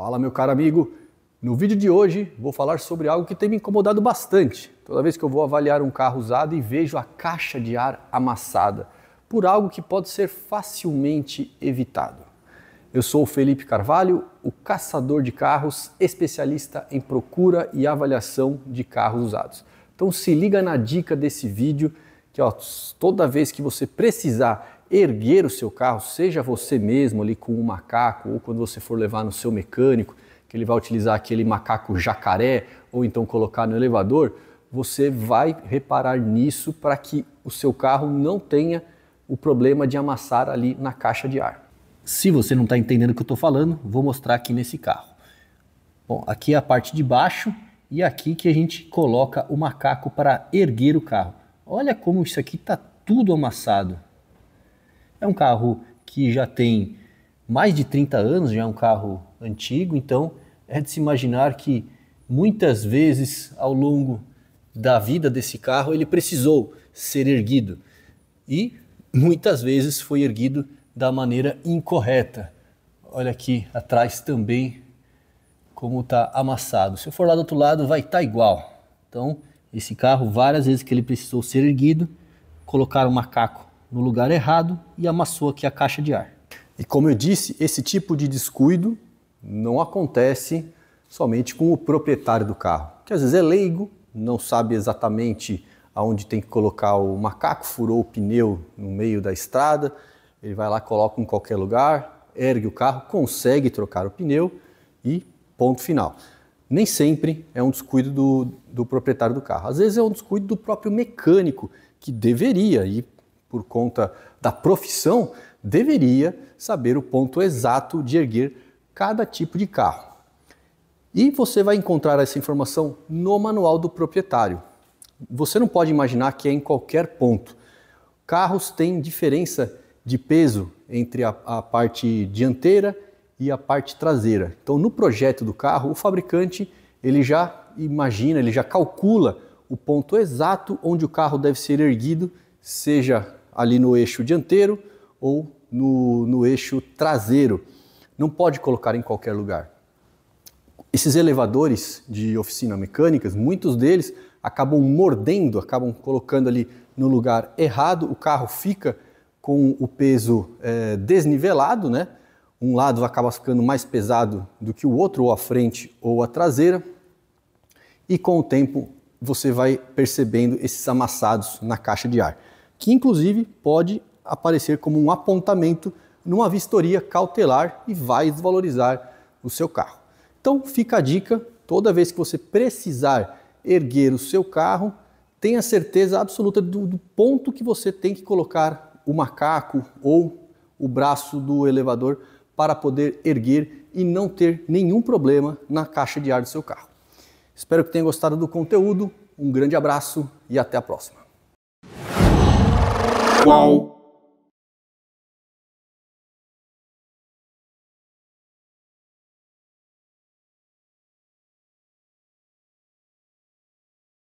Fala, meu caro amigo! No vídeo de hoje vou falar sobre algo que tem me incomodado bastante toda vez que eu vou avaliar um carro usado e vejo a caixa de ar amassada, por algo que pode ser facilmente evitado. Eu sou o Felipe Carvalho, o caçador de carros, especialista em procura e avaliação de carros usados. Então se liga na dica desse vídeo que ó, toda vez que você precisar erguer o seu carro, seja você mesmo ali com o um macaco, ou quando você for levar no seu mecânico, que ele vai utilizar aquele macaco jacaré, ou então colocar no elevador, você vai reparar nisso para que o seu carro não tenha o problema de amassar ali na caixa de ar. Se você não está entendendo o que eu estou falando, vou mostrar aqui nesse carro. Bom, aqui é a parte de baixo e é aqui que a gente coloca o macaco para erguer o carro. Olha como isso aqui está tudo amassado. É um carro que já tem mais de 30 anos, já é um carro antigo, então é de se imaginar que muitas vezes ao longo da vida desse carro ele precisou ser erguido e muitas vezes foi erguido da maneira incorreta. Olha aqui atrás também como está amassado. Se eu for lá do outro lado, vai estar tá igual. Então, esse carro, várias vezes que ele precisou ser erguido, colocaram um macaco no lugar errado e amassou aqui a caixa de ar. E como eu disse, esse tipo de descuido não acontece somente com o proprietário do carro, que às vezes é leigo, não sabe exatamente aonde tem que colocar o macaco, furou o pneu no meio da estrada, ele vai lá, coloca em qualquer lugar, ergue o carro, consegue trocar o pneu e ponto final. Nem sempre é um descuido do, do proprietário do carro, às vezes é um descuido do próprio mecânico, que deveria e por conta da profissão, deveria saber o ponto exato de erguer cada tipo de carro. E você vai encontrar essa informação no manual do proprietário. Você não pode imaginar que é em qualquer ponto. Carros têm diferença de peso entre a, a parte dianteira e a parte traseira. Então, no projeto do carro, o fabricante ele já imagina, ele já calcula o ponto exato onde o carro deve ser erguido, seja ali no eixo dianteiro ou no, no eixo traseiro. Não pode colocar em qualquer lugar. Esses elevadores de oficina mecânicas, muitos deles acabam mordendo, acabam colocando ali no lugar errado, o carro fica com o peso é, desnivelado, né? Um lado acaba ficando mais pesado do que o outro, ou a frente ou a traseira, e com o tempo você vai percebendo esses amassados na caixa de ar que inclusive pode aparecer como um apontamento numa vistoria cautelar e vai desvalorizar o seu carro. Então fica a dica, toda vez que você precisar erguer o seu carro, tenha certeza absoluta do, do ponto que você tem que colocar o macaco ou o braço do elevador para poder erguer e não ter nenhum problema na caixa de ar do seu carro. Espero que tenha gostado do conteúdo, um grande abraço e até a próxima. Qual?